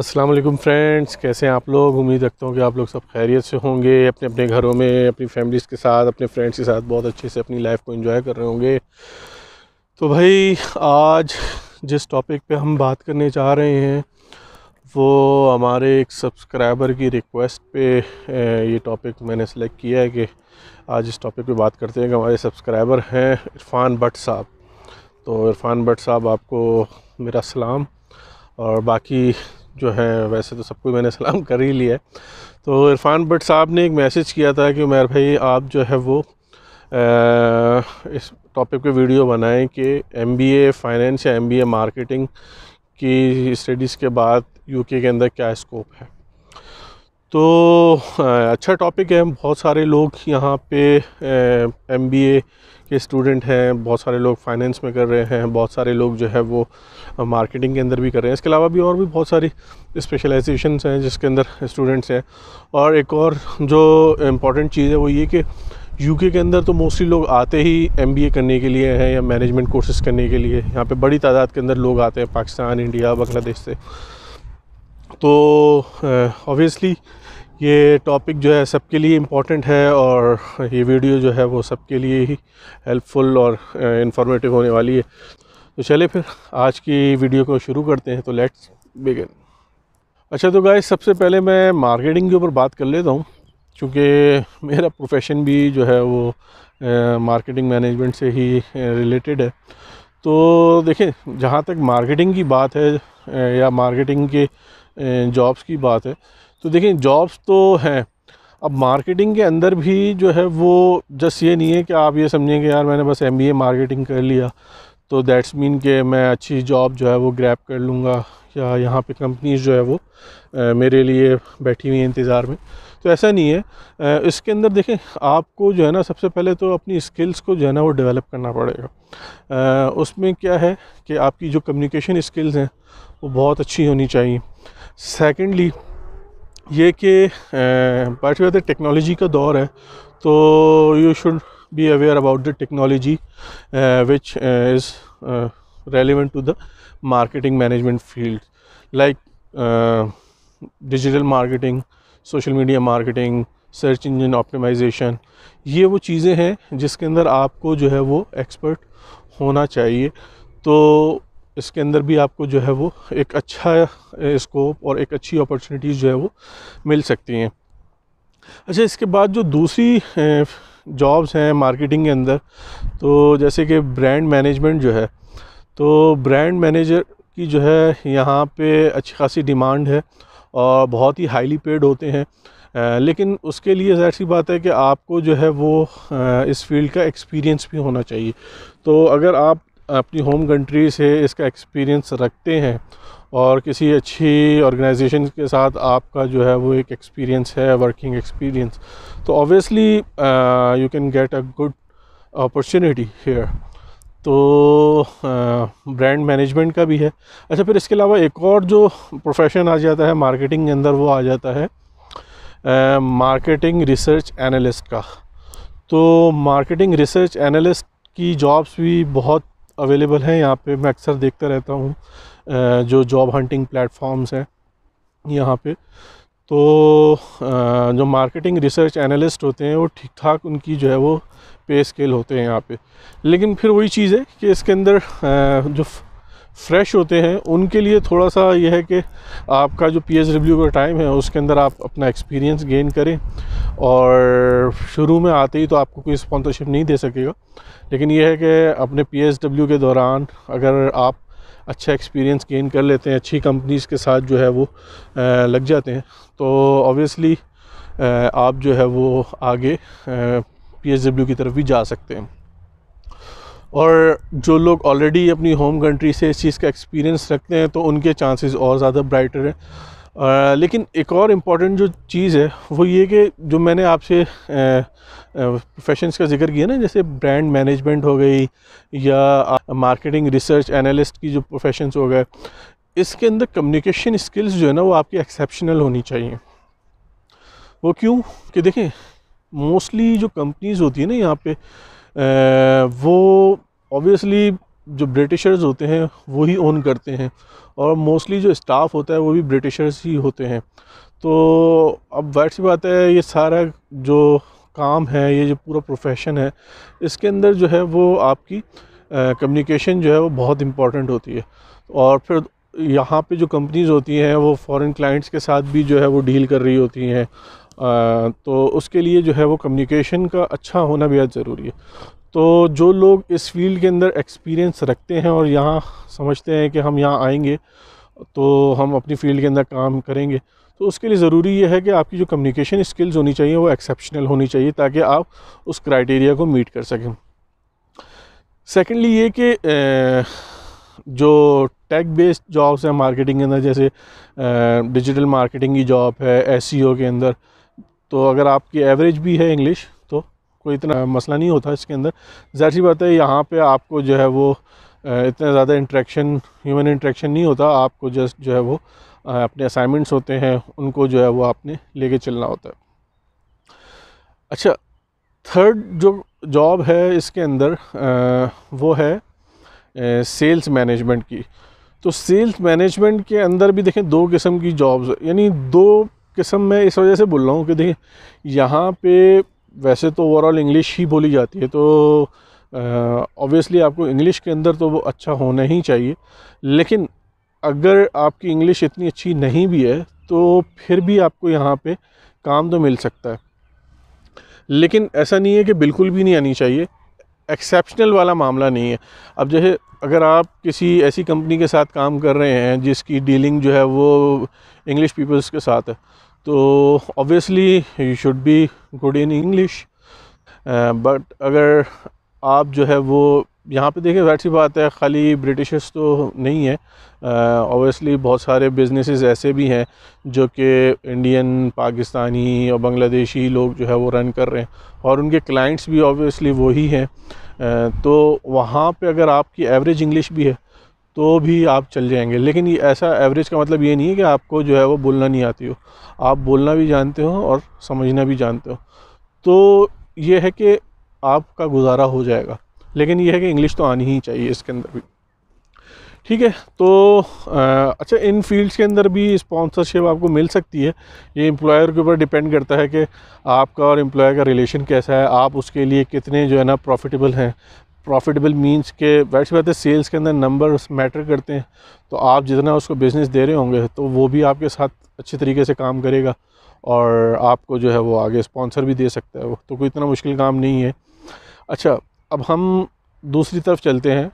अस्सलाम वालेकुम फ्रेंड्स कैसे हैं आप लोग उम्मीद रखता हूँ कि आप लोग सब खैरियत से होंगे अपने अपने घरों में अपनी फैमिलीज़ के साथ अपने फ्रेंड्स के साथ बहुत अच्छे से अपनी लाइफ को एंजॉय कर रहे होंगे तो भाई आज जिस टॉपिक पे हम बात करने जा रहे हैं वो हमारे एक सब्सक्राइबर की रिक्वेस्ट पे ये टॉपिक मैंने सेलेक्ट किया है कि आज इस टॉपिक पे बात करते हैं कि हमारे सब्सक्राइबर हैं इरफान भट्ट साहब तो इरफान भट्ट साहब आपको मेरा सलाम और बाकी जो है वैसे तो सबको मैंने सलाम कर ही लिया है तो इरफान भट्ट साहब ने एक मैसेज किया था कि उमेर भाई आप जो है वो आ, इस टॉपिक पे वीडियो बनाएं कि एम बी ए फाइनेंस या एम बी ए मार्केटिंग की स्टडीज़ के बाद यू के अंदर क्या स्कोप है तो अच्छा टॉपिक है बहुत सारे लोग यहाँ पे एम बी ए के स्टूडेंट हैं बहुत सारे लोग फाइनेंस में कर रहे हैं बहुत सारे लोग जो है वो मार्केटिंग के अंदर भी कर रहे हैं इसके अलावा भी और भी बहुत सारी स्पेशलाइजेशन हैं जिसके अंदर स्टूडेंट्स हैं और एक और जो इम्पॉर्टेंट चीज़ है वो ये कि यूके के अंदर तो मोस्टली लोग आते ही एम करने के लिए हैं या मैनेजमेंट कोर्सेस करने के लिए यहाँ पे बड़ी तादाद के अंदर लोग आते हैं पाकिस्तान इंडिया बांग्लादेश से तो ऑब्वियसली ये टॉपिक जो है सबके लिए इम्पॉर्टेंट है और ये वीडियो जो है वो सबके लिए ही हेल्पफुल और इन्फॉर्मेटिव uh, होने वाली है तो चले फिर आज की वीडियो को शुरू करते हैं तो लेट्स बिगिन अच्छा तो गाय सबसे पहले मैं मार्केटिंग के ऊपर बात कर लेता हूँ क्योंकि मेरा प्रोफेशन भी जो है वो मार्केटिंग uh, मैनेजमेंट से ही रिलेटेड uh, है तो देखें जहाँ तक मार्केटिंग की बात है या मार्केटिंग के जॉब्स की बात है तो देखिए जॉब्स तो हैं अब मार्केटिंग के अंदर भी जो है वो जस्ट ये नहीं है कि आप ये समझें कि यार मैंने बस एम मार्केटिंग कर लिया तो दैट्स मीन के मैं अच्छी जॉब जो है वो ग्रैप कर लूँगा या यहाँ पे कंपनीज जो है वो मेरे लिए बैठी हुई हैं इंतज़ार में तो ऐसा नहीं है इसके अंदर देखें आपको जो है ना सबसे पहले तो अपनी स्किल्स को जो है ना वो डेवलप करना पड़ेगा उसमें क्या है कि आपकी जो कम्युनिकेशन स्किल्स हैं वो बहुत अच्छी होनी चाहिए सेकेंडली ये कि पार्टी ऑफ टेक्नोलॉजी का दौर है तो you should be aware about the technology which is relevant to the marketing management field like digital marketing social media marketing search engine optimization ये वो चीज़ें हैं जिसके अंदर आपको जो है वो एक्सपर्ट होना चाहिए तो इसके अंदर भी आपको जो है वो एक अच्छा स्कोप और एक अच्छी अपॉर्चुनिटीज़ जो है वो मिल सकती हैं अच्छा इसके बाद जो दूसरी जॉब्स हैं मार्केटिंग के अंदर तो जैसे कि ब्रांड मैनेजमेंट जो है तो ब्रांड मैनेजर की जो है यहाँ पे अच्छी खासी डिमांड है और बहुत ही हाईली पेड होते हैं लेकिन उसके लिए ज़ाहिर सी बात है कि आपको जो है वो इस फील्ड का एक्सपीरियंस भी होना चाहिए तो अगर आप अपनी होम कंट्री से इसका एक्सपीरियंस रखते हैं और किसी अच्छी ऑर्गेनाइजेशन के साथ आपका जो है वो एक एक्सपीरियंस है वर्किंग एक्सपीरियंस तो obviously you can get a good opportunity here तो ब्रांड uh, मैनेजमेंट का भी है अच्छा फिर इसके अलावा एक और जो प्रोफेशन आ जाता है मार्केटिंग के अंदर वो आ जाता है मार्केटिंग रिसर्च एनालिस्ट का तो मार्केटिंग रिसर्च एनालिस्ट की जॉब्स भी बहुत अवेलेबल हैं यहाँ पे मैं अक्सर देखता रहता हूँ जो जॉब हंटिंग प्लेटफॉर्म्स हैं यहाँ पे तो जो मार्केटिंग रिसर्च एनालिस्ट होते हैं वो ठीक ठाक उनकी जो है वो पे स्केल होते हैं यहाँ पे लेकिन फिर वही चीज़ है कि इसके अंदर जो फ्रेश होते हैं उनके लिए थोड़ा सा यह है कि आपका जो पी एच डब्ल्यू का टाइम है उसके अंदर आप अपना एक्सपीरियंस गेन करें और शुरू में आते ही तो आपको कोई स्पॉन्सरशिप नहीं दे सकेगा लेकिन यह है कि अपने पी एच डब्ल्यू के दौरान अगर आप अच्छा एक्सपीरियंस गेन कर लेते हैं अच्छी कंपनीज़ के साथ जो है वो लग जाते हैं तो ऑबियसली आप जो है वो आगे पी एच डब्ल्यू की तरफ भी जा सकते हैं और जो लोग ऑलरेडी अपनी होम कंट्री से इस चीज़ का एक्सपीरियंस रखते हैं तो उनके चांसेस और ज़्यादा ब्राइटर हैं लेकिन एक और इम्पॉर्टेंट जो चीज़ है वो ये कि जो मैंने आपसे प्रोफेशंस का जिक्र किया ना जैसे ब्रांड मैनेजमेंट हो गई या मार्केटिंग रिसर्च एनालिस्ट की जो प्रोफेशंस हो गए इसके अंदर कम्युनिकेशन स्किल्स जो है ना वो आपकी एक्सेप्शनल होनी चाहिए वो क्यों कि देखें मोस्टली जो कंपनीज़ होती है ना यहाँ पे वो ऑब्वियसली जो ब्रिटिशर्स होते हैं वो ही ओन करते हैं और मोस्टली जो स्टाफ होता है वो भी ब्रिटिशर्स ही होते हैं तो अब वैट सी बात है ये सारा जो काम है ये जो पूरा प्रोफेशन है इसके अंदर जो है वो आपकी कम्युनिकेशन जो है वो बहुत इम्पॉर्टेंट होती है और फिर यहाँ पे जो कंपनीज़ होती हैं वो फॉरेन क्लाइंट्स के साथ भी जो है वो डील कर रही होती हैं तो उसके लिए जो है वो कम्युनिकेशन का अच्छा होना बेहद ज़रूरी है तो जो लोग इस फील्ड के अंदर एक्सपीरियंस रखते हैं और यहाँ समझते हैं कि हम यहाँ आएंगे तो हम अपनी फील्ड के अंदर काम करेंगे तो उसके लिए ज़रूरी यह है कि आपकी जो कम्युनिकेशन स्किल्स होनी चाहिए वो एक्सेप्शनल होनी चाहिए ताकि आप उस क्राइटेरिया को मीट कर सकें सेकेंडली ये कि जो टेक बेस्ड जॉब्स हैं मार्केटिंग के अंदर जैसे डिजिटल मार्केटिंग की जॉब है एस e के अंदर तो अगर आपकी एवरेज भी है इंग्लिश तो कोई इतना मसला नहीं होता इसके अंदर ज़ाहिर सी बात है यहाँ पे आपको जो है वो इतना ज़्यादा इंट्रैक्शन ह्यूमन इंट्रैक्शन नहीं होता आपको जस्ट जो है वो अपने असाइनमेंट्स होते हैं उनको जो है वो आपने लेके चलना होता है अच्छा थर्ड जो जॉब है इसके अंदर वो है सेल्स मैनेजमेंट की तो सेल्स मैनेजमेंट के अंदर भी देखें दो किस्म की जॉब्स यानी दो किस्म मैं इस वजह से बोल रहा हूँ कि देखिए यहाँ पे वैसे तो ओवरऑल इंग्लिश ही बोली जाती है तो ऑब्वियसली आपको इंग्लिश के अंदर तो वो अच्छा होना ही चाहिए लेकिन अगर आपकी इंग्लिश इतनी अच्छी नहीं भी है तो फिर भी आपको यहाँ पे काम तो मिल सकता है लेकिन ऐसा नहीं है कि बिल्कुल भी नहीं आनी चाहिए एक्सेप्शनल वाला मामला नहीं है अब जैसे अगर आप किसी ऐसी कंपनी के साथ काम कर रहे हैं जिसकी डीलिंग जो है वो इंग्लिश पीपल्स के साथ है तो obviously you should be good in English but अगर आप जो है वो यहाँ पे देखिए वैसी बात है खाली ब्रिटिशर्स तो नहीं है ऑब्वियसली uh, बहुत सारे बिजनेसेस ऐसे भी हैं जो कि इंडियन पाकिस्तानी और बांग्लादेशी लोग जो है वो रन कर रहे हैं और उनके क्लाइंट्स भी ऑब्वियसली वही हैं uh, तो वहाँ पे अगर आपकी एवरेज इंग्लिश भी है तो भी आप चल जाएंगे लेकिन ये ऐसा एवरेज का मतलब ये नहीं है कि आपको जो है वो बोलना नहीं आती हो आप बोलना भी जानते हो और समझना भी जानते हो तो ये है कि आपका गुजारा हो जाएगा लेकिन यह है कि इंग्लिश तो आनी ही चाहिए इसके अंदर भी ठीक है तो आ, अच्छा इन फील्ड्स के अंदर भी स्पॉन्सरशिप आपको मिल सकती है ये एम्प्लॉयर के ऊपर डिपेंड करता है कि आपका और एम्प्लॉयर का रिलेशन कैसा है आप उसके लिए कितने जो है ना प्रॉफिटेबल हैं प्रॉफिटेबल मींस के वैट से बात है सेल्स के अंदर नंबर मैटर करते हैं तो आप जितना उसको बिज़नेस दे रहे होंगे तो वो भी आपके साथ अच्छे तरीके से काम करेगा और आपको जो है वो आगे स्पॉन्सर भी दे सकता है वो तो कोई इतना मुश्किल काम नहीं है अच्छा अब हम दूसरी तरफ चलते हैं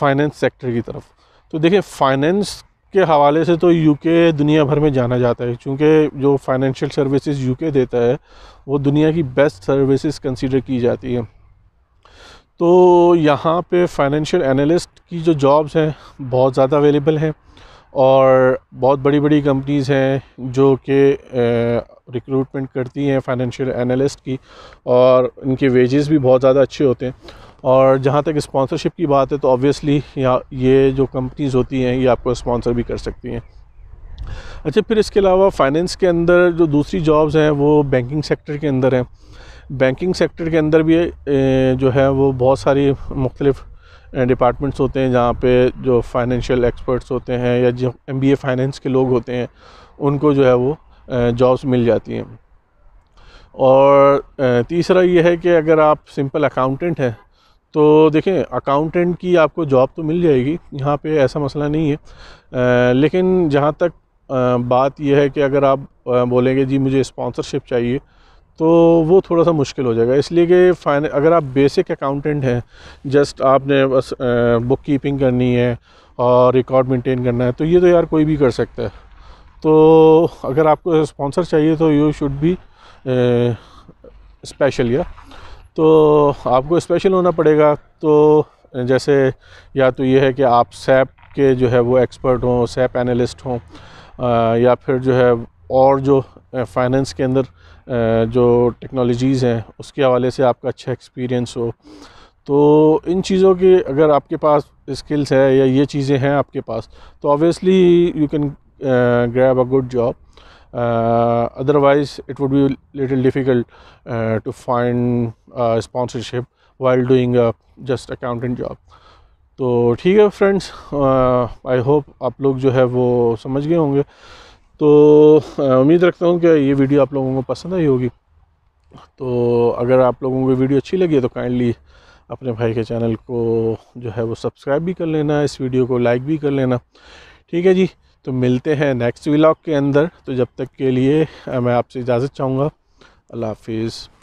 फाइनेंस सेक्टर की तरफ तो देखिए फाइनेंस के हवाले से तो यूके दुनिया भर में जाना जाता है क्योंकि जो फाइनेंशियल सर्विसेज यूके देता है वो दुनिया की बेस्ट सर्विसेज कंसीडर की जाती है तो यहाँ पे फाइनेंशियल एनालिस्ट की जो जॉब्स हैं बहुत ज़्यादा अवेलेबल हैं और बहुत बड़ी बड़ी कंपनीज़ हैं जो कि रिक्रूटमेंट करती हैं फाइनेंशियल एनालिस्ट की और इनके वेजेस भी बहुत ज़्यादा अच्छे होते हैं और जहाँ तक स्पॉन्सरशिप की बात है तो ऑब्वियसली यहाँ ये जो कंपनीज़ होती हैं ये आपको स्पॉन्सर भी कर सकती हैं अच्छा फिर इसके अलावा फाइनेंस के अंदर जो दूसरी जॉब्स हैं वो बैंकिंग सेक्टर के अंदर हैं बैंकिंग सेक्टर के अंदर भी जो है वो बहुत सारी मुख्तलिफ़ डिपार्टमेंट्स होते हैं जहाँ पे जो फाइनेंशियल एक्सपर्ट्स होते हैं या जो एम बी ए फाइनेंस के लोग होते हैं उनको जो है वो जॉब्स मिल जाती हैं और तीसरा ये है कि अगर आप सिंपल अकाउंटेंट हैं तो देखें अकाउंटेंट की आपको जॉब तो मिल जाएगी यहाँ पे ऐसा मसला नहीं है लेकिन जहाँ तक बात यह है कि अगर आप बोलेंगे जी मुझे स्पॉन्सरशिप चाहिए तो वो थोड़ा सा मुश्किल हो जाएगा इसलिए कि फाइन अगर आप बेसिक अकाउंटेंट हैं जस्ट आपने बस बुक कीपिंग करनी है और रिकॉर्ड मेंटेन करना है तो ये तो यार कोई भी कर सकता है तो अगर आपको स्पॉन्सर चाहिए तो यू शुड बी स्पेशल या तो आपको स्पेशल होना पड़ेगा तो जैसे या तो ये है कि आप सैप के जो है वो एक्सपर्ट हों सैप एनालिस्ट हों या फिर जो है और जो फाइनेंस के अंदर जो टेक्नोलॉजीज़ हैं उसके हवाले से आपका अच्छा एक्सपीरियंस हो तो इन चीज़ों के अगर आपके पास स्किल्स है या ये चीज़ें हैं आपके पास तो obviously you can grab a good job otherwise it would be little difficult to find sponsorship while doing just accountant job तो ठीक है फ्रेंड्स आई होप आप लोग जो है वो समझ गए होंगे तो उम्मीद रखता हूँ कि ये वीडियो आप लोगों को पसंद आई होगी तो अगर आप लोगों को वीडियो अच्छी लगी है तो काइंडली अपने भाई के चैनल को जो है वो सब्सक्राइब भी कर लेना इस वीडियो को लाइक भी कर लेना ठीक है जी तो मिलते हैं नेक्स्ट व्लॉग के अंदर तो जब तक के लिए मैं आपसे इजाज़त चाहूँगा अल्लाह हाफिज़